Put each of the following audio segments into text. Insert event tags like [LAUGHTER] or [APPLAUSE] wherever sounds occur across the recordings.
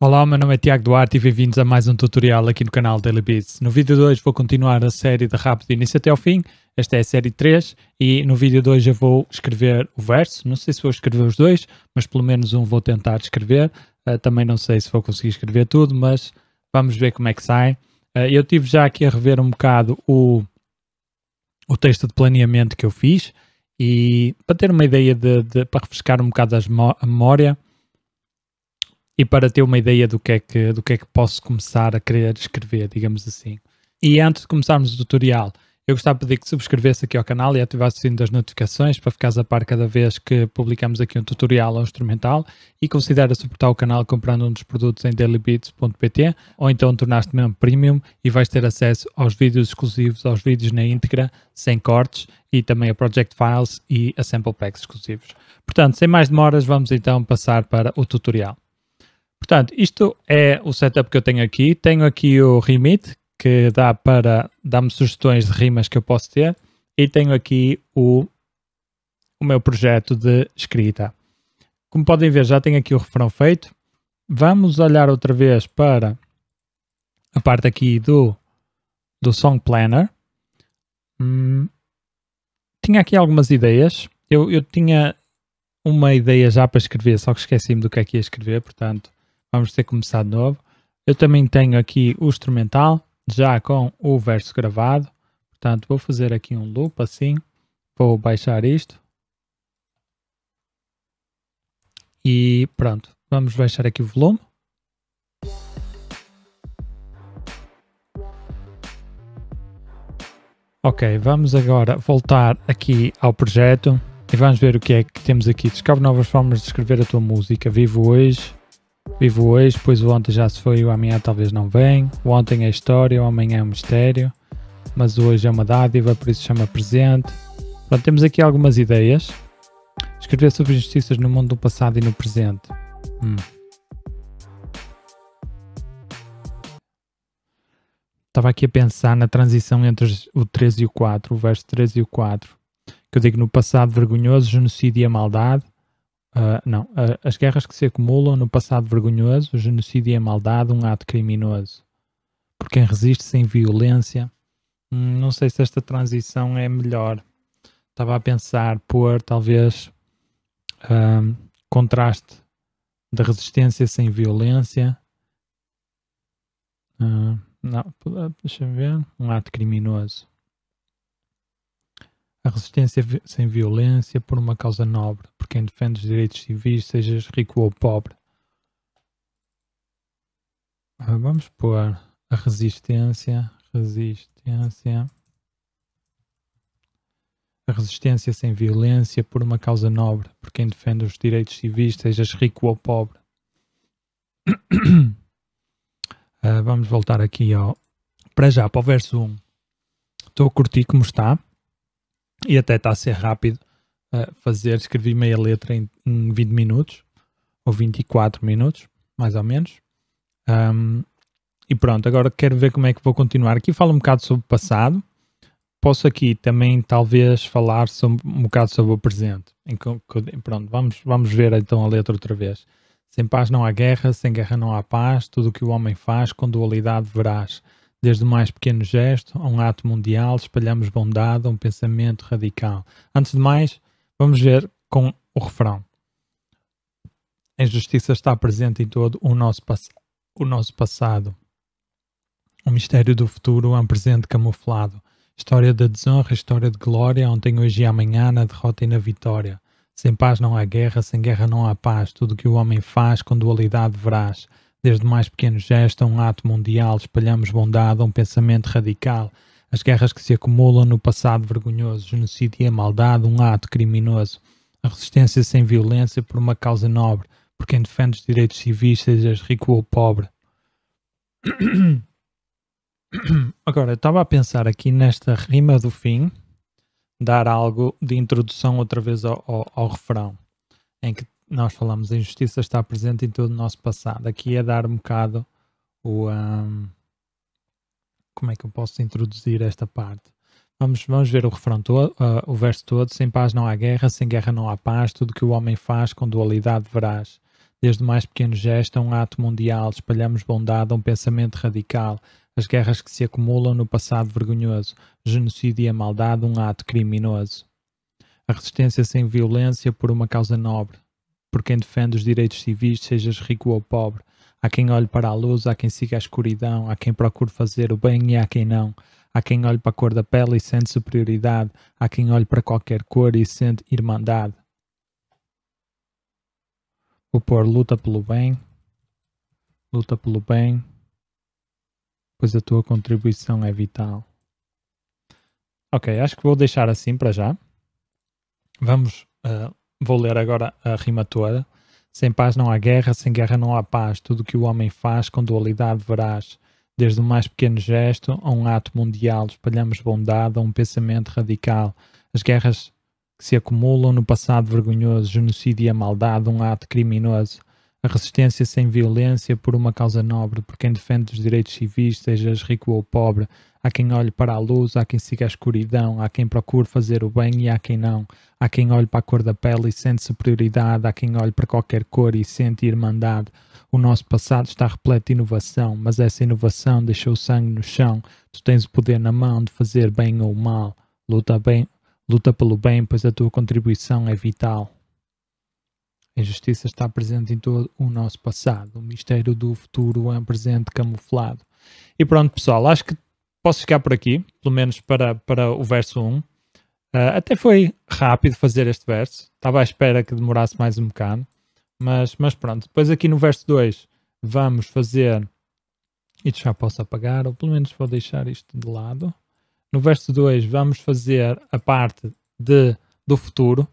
Olá, meu nome é Tiago Duarte e bem-vindos a mais um tutorial aqui no canal Daily Beats. No vídeo de hoje vou continuar a série de rápido de início até ao fim, esta é a série 3 e no vídeo de hoje eu vou escrever o verso, não sei se vou escrever os dois, mas pelo menos um vou tentar escrever, uh, também não sei se vou conseguir escrever tudo, mas vamos ver como é que sai. Uh, eu tive já aqui a rever um bocado o, o texto de planeamento que eu fiz e para ter uma ideia, de, de para refrescar um bocado a memória, e para ter uma ideia do que é que, do que, é que posso começar a querer escrever, digamos assim. E antes de começarmos o tutorial, eu gostava de pedir que subscrevesse aqui ao canal e ativasse o sininho das notificações para ficares a par cada vez que publicamos aqui um tutorial ou um instrumental e considera suportar o canal comprando um dos produtos em dailybeats.pt ou então tornaste-te mesmo premium e vais ter acesso aos vídeos exclusivos, aos vídeos na íntegra, sem cortes e também a Project Files e a Sample Packs exclusivos. Portanto, sem mais demoras, vamos então passar para o tutorial. Portanto, isto é o setup que eu tenho aqui. Tenho aqui o remit, que dá para dar-me sugestões de rimas que eu posso ter. E tenho aqui o, o meu projeto de escrita. Como podem ver, já tenho aqui o refrão feito. Vamos olhar outra vez para a parte aqui do, do Song Planner. Hum, tinha aqui algumas ideias. Eu, eu tinha uma ideia já para escrever, só que esqueci-me do que é que ia escrever, portanto vamos ter começado de novo. Eu também tenho aqui o instrumental, já com o verso gravado. Portanto, vou fazer aqui um loop assim. Vou baixar isto. E pronto, vamos baixar aqui o volume. Ok, vamos agora voltar aqui ao projeto e vamos ver o que é que temos aqui. Descobre novas formas de escrever a tua música. Vivo hoje Vivo hoje, pois o ontem já se foi, o amanhã talvez não venha. O ontem é história, o amanhã é um mistério. Mas hoje é uma dádiva, por isso chama presente. Pronto, temos aqui algumas ideias. Escrever sobre injustiças no mundo do passado e no presente. Hum. Estava aqui a pensar na transição entre o 3 e o 4, o verso 3 e o 4. Que eu digo no passado vergonhoso, genocídio e a maldade Uh, não, uh, as guerras que se acumulam no passado vergonhoso, o genocídio e a maldade, um ato criminoso. Por quem resiste sem violência. Hum, não sei se esta transição é melhor. Estava a pensar por talvez ah, contraste da resistência sem violência. Uh, não, deixa-me ver. Um ato criminoso. A resistência sem violência por uma causa nobre, por quem defende os direitos civis, sejas rico ou pobre. Ah, vamos pôr a resistência, resistência. A resistência sem violência por uma causa nobre, por quem defende os direitos civis, sejas rico ou pobre. uh, [COUGHS] vamos voltar aqui ao. Para já, para o verso 1. Estou a curtir como está e até está a ser rápido uh, fazer. Escrevi meia letra em, em 20 minutos, ou 24 minutos, mais ou menos. Um, e pronto, agora quero ver como é que vou continuar. Aqui falo um bocado sobre o passado. Posso aqui também, talvez, falar sobre, um bocado sobre o presente. Em, pronto, vamos, vamos ver então a letra outra vez. Sem paz não há guerra, sem guerra não há paz. Tudo o que o homem faz, com dualidade verás. Desde o mais pequeno gesto a um ato mundial, espalhamos bondade a um pensamento radical. Antes de mais, vamos ver com o refrão. A injustiça está presente em todo o nosso, pass o nosso passado. O mistério do futuro é um presente camuflado. História da desonra, história de glória, ontem, hoje e amanhã, na derrota e na vitória. Sem paz não há guerra, sem guerra não há paz. Tudo o que o homem faz com dualidade verás. Desde mais pequenos gestos, um ato mundial, espalhamos bondade, um pensamento radical. As guerras que se acumulam no passado vergonhoso, genocídio e a maldade, um ato criminoso. A resistência sem violência por uma causa nobre, por quem defende os direitos civis, sejas rico ou pobre. [COUGHS] Agora, eu estava a pensar aqui nesta rima do fim, dar algo de introdução outra vez ao, ao, ao refrão, em que nós falamos a injustiça está presente em todo o nosso passado. Aqui é dar um bocado o. Um, como é que eu posso introduzir esta parte? Vamos, vamos ver o refrão todo, uh, o verso todo. Sem paz não há guerra, sem guerra não há paz. Tudo que o homem faz com dualidade verás. Desde o mais pequeno gesto a um ato mundial, espalhamos bondade a um pensamento radical. As guerras que se acumulam no passado vergonhoso, genocídio e a maldade, um ato criminoso. A resistência sem violência por uma causa nobre, por quem defende os direitos civis, sejas rico ou pobre. Há quem olhe para a luz, há quem siga a escuridão, há quem procure fazer o bem e há quem não. Há quem olhe para a cor da pele e sente superioridade, há quem olhe para qualquer cor e sente irmandade. O pôr luta pelo bem, luta pelo bem, pois a tua contribuição é vital. Ok, acho que vou deixar assim para já. Vamos uh, Vou ler agora a rima toda. Sem paz não há guerra, sem guerra não há paz. Tudo que o homem faz com dualidade verás. Desde o mais pequeno gesto a um ato mundial, espalhamos bondade a um pensamento radical. As guerras que se acumulam no passado vergonhoso, genocídio e a maldade, um ato criminoso a resistência sem violência por uma causa nobre, por quem defende os direitos civis, sejas rico ou pobre. Há quem olhe para a luz, há quem siga a escuridão, há quem procure fazer o bem e há quem não. Há quem olhe para a cor da pele e sente superioridade, há quem olhe para qualquer cor e sente irmandade. O nosso passado está repleto de inovação, mas essa inovação deixou o sangue no chão. Tu tens o poder na mão de fazer bem ou mal. Luta bem, luta pelo bem, pois a tua contribuição é vital. A injustiça está presente em todo o nosso passado. O mistério do futuro é um presente camuflado. E pronto, pessoal, acho que posso ficar por aqui, pelo menos para, para o verso 1. Uh, ah, até foi rápido fazer este verso. Estava à espera que demorasse mais um bocado. Mas, mas pronto, depois aqui no verso 2 vamos fazer. Isto já posso apagar, ou pelo menos vou deixar isto de lado. No verso 2 vamos fazer a parte de, do futuro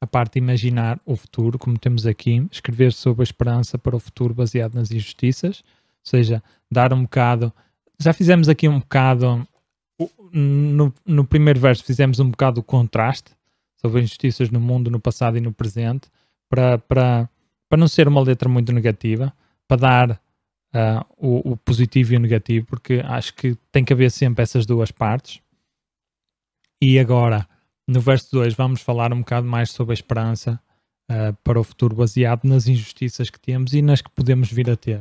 a parte de imaginar o futuro, como temos aqui, escrever sobre a esperança para o futuro baseado nas injustiças, ou seja, dar um bocado. Já fizemos aqui um bocado. No, no primeiro verso fizemos um bocado o contraste sobre injustiças no mundo, no passado e no presente, para, para, para não ser uma letra muito negativa, para dar uh, o, o positivo e o negativo, porque acho que tem que haver sempre essas duas partes. E agora no verso 2, vamos falar um bocado mais sobre a esperança uh, para o futuro, baseado nas injustiças que temos e nas que podemos vir a ter.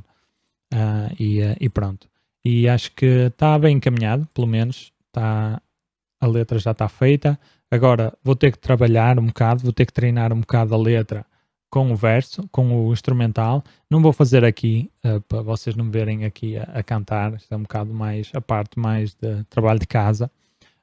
Uh, e, uh, e, pronto. E acho que está bem encaminhado, pelo menos. Tá, a letra já está feita. Agora vou ter que trabalhar um bocado, vou ter que treinar um bocado a letra com o verso, com o instrumental. Não vou fazer aqui, uh, para vocês não me verem aqui a, a, cantar, isto é um bocado mais a parte mais de trabalho de casa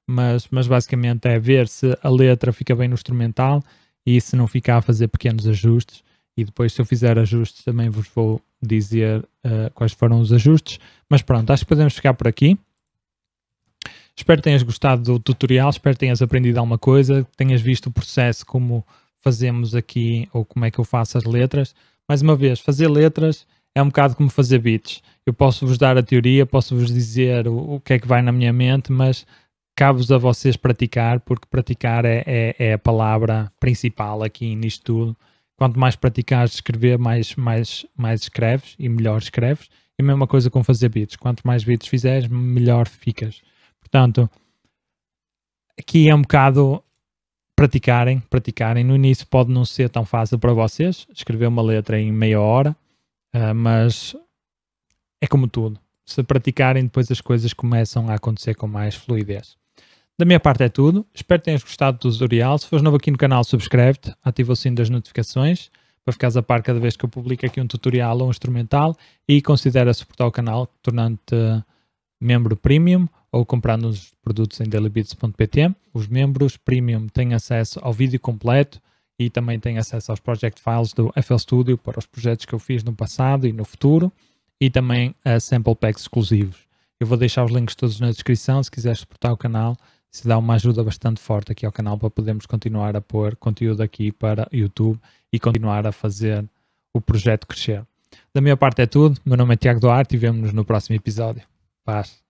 mas, mas basicamente é ver se a letra fica bem no instrumental e se não ficar a fazer pequenos ajustes. E depois, se eu fizer ajustes, também vos vou dizer uh, quais foram os ajustes. Mas pronto, acho que podemos ficar por aqui. Espero que tenhas gostado do tutorial, espero que tenhas aprendido alguma coisa, tenhas visto o processo como fazemos aqui ou como é que eu faço as letras. Mais uma vez, fazer letras é um bocado como fazer beats. Eu posso vos dar a teoria, posso vos dizer o, o que é que vai na minha mente, mas cabe-vos a vocês praticar, porque praticar é, é, é, a palavra principal aqui nisto tudo. Quanto mais praticares escrever, mais, mais, mais escreves e melhor escreves. E a mesma coisa com fazer beats. Quanto mais beats fizeres, melhor ficas. Portanto, aqui é um bocado praticarem, praticarem. No início pode não ser tão fácil para vocês escrever uma letra em meia hora, eh, mas é como tudo. Se praticarem, depois as coisas começam a acontecer com mais fluidez. Da minha parte é tudo. Espero que tenhas gostado do tutorial. Se fores novo aqui no canal, subscreve-te, ativa o sino das notificações para ficares a par cada vez que eu publico aqui um tutorial ou um instrumental e considera suportar o canal tornando-te membro premium ou comprando os produtos em dailybeats.pt. Os membros premium têm acesso ao vídeo completo e também têm acesso aos project files do FL Studio para os projetos que eu fiz no passado e no futuro e também a sample packs exclusivos. Eu vou deixar os links todos na descrição se quiseres suportar o canal isso dá uma ajuda bastante forte aqui ao canal para podermos continuar a pôr conteúdo aqui para YouTube e continuar a fazer o projeto crescer. Da minha parte é tudo. Meu nome é Tiago Duarte e vemos-nos no próximo episódio. Paz.